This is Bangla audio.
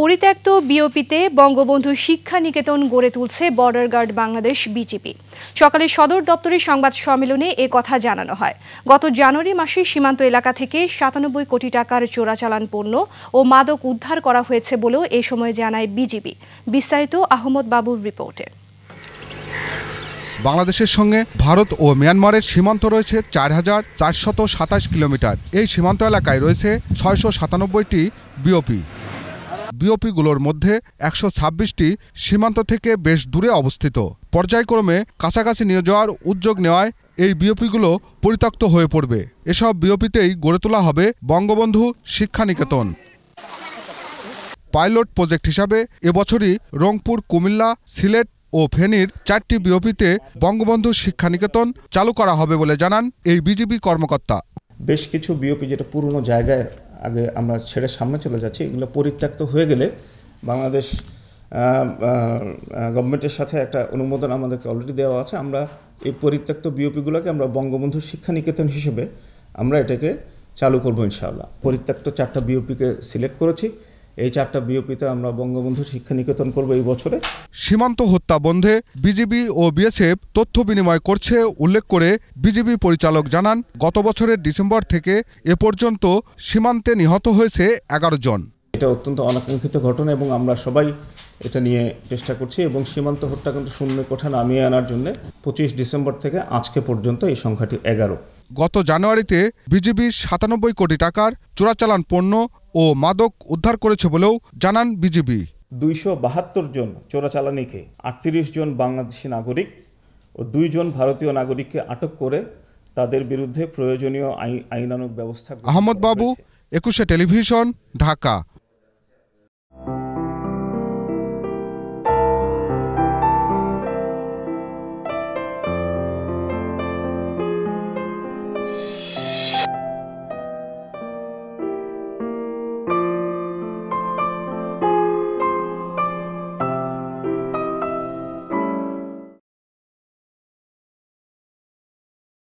পরিত্যক্ত বিওপিতে বঙ্গবন্ধু শিক্ষা নিকেতন গড়ে তুলছে বর্ডার গার্ড বাংলাদেশ বিজিপি সকালে সদর দপ্তরের সংবাদ সম্মেলনে এ কথা জানানো হয় গত জানুয়ারি মাসে সীমান্ত এলাকা থেকে সাতানব্বই কোটি টাকার চোরাচালান পণ্য ও মাদক উদ্ধার করা হয়েছে বলেও এ সময় জানায় বিজেপি বিস্তারিত আহমদ বাবুর রিপোর্টে বাংলাদেশের সঙ্গে ভারত ও মিয়ানমারের সীমান্ত রয়েছে চার হাজার চারশত সাতাশ কিলোমিটার এই সীমান্ত এলাকায় রয়েছে ছয়শো সাতানব্বইটি বিওপি বিওপিগুলোর মধ্যে একশো ছাব্বিশটি সীমান্ত থেকে বেশ দূরে অবস্থিত পর্যায়ক্রমে কাছাকাছি নিয়ে যাওয়ার উদ্যোগ নেওয়ায় এই বিওপিগুলো পরিত্যক্ত হয়ে পড়বে এসব বিওপিতেই গড়ে তোলা হবে বঙ্গবন্ধু শিক্ষানিকেতন পাইলট প্রজেক্ট হিসাবে এবছরই রংপুর কুমিল্লা সিলেট ও ফেনীর চারটি বিওপিতে বঙ্গবন্ধু শিক্ষানিকেতন চালু করা হবে বলে জানান এই বিজেপি কর্মকর্তা বেশ কিছু বিওপি যেটা পুরনো জায়গায় আগে আমরা ছেড়ে সামনে চলে যাচ্ছি এগুলো পরিত্যক্ত হয়ে গেলে বাংলাদেশ গভর্নমেন্টের সাথে একটা অনুমোদন আমাদেরকে অলরেডি দেওয়া আছে আমরা এই পরিত্যক্ত বিওপিগুলোকে আমরা বঙ্গবন্ধু শিক্ষানিকেতন হিসেবে আমরা এটাকে চালু করবো ইনশাআল্লাহ পরিত্যক্ত চারটা বিওপিকে সিলেক্ট করেছি এই চারটা বিওপিতে আমরা বঙ্গবন্ধু শিক্ষা নিকেতন করব এই বছরে সীমান্ত হত্যা বন্ধে বিজিবি ও বিএসএফ তথ্য বিনিময় করছে উল্লেখ করে বিজিবি পরিচালক জানান গত বছরের ডিসেম্বর থেকে এ পর্যন্ত সীমান্তে নিহত হয়েছে এগারো জন এটা অত্যন্ত অনাকাঙ্ক্ষিত ঘটনা এবং আমরা সবাই এটা নিয়ে চেষ্টা করছি এবং সীমান্ত হত্যাকাণ্ড শূন্য কোঠা নামিয়ে আনার জন্য পঁচিশ ডিসেম্বর থেকে আজকে পর্যন্ত এই সংখ্যাটি এগারো গত জানুয়ারিতে বিজিবি সাতানব্বই কোটি টাকার চোরাচালান পণ্য ও মাদক উদ্ধার করেছে বলেও জানান বিজিবি দুইশো বাহাত্তর জন চোরাচালানিকে আটত্রিশ জন বাংলাদেশি নাগরিক ও দুইজন ভারতীয় নাগরিককে আটক করে তাদের বিরুদ্ধে প্রয়োজনীয় আইনানুগ ব্যবস্থা আহমদ বাবু একুশে টেলিভিশন ঢাকা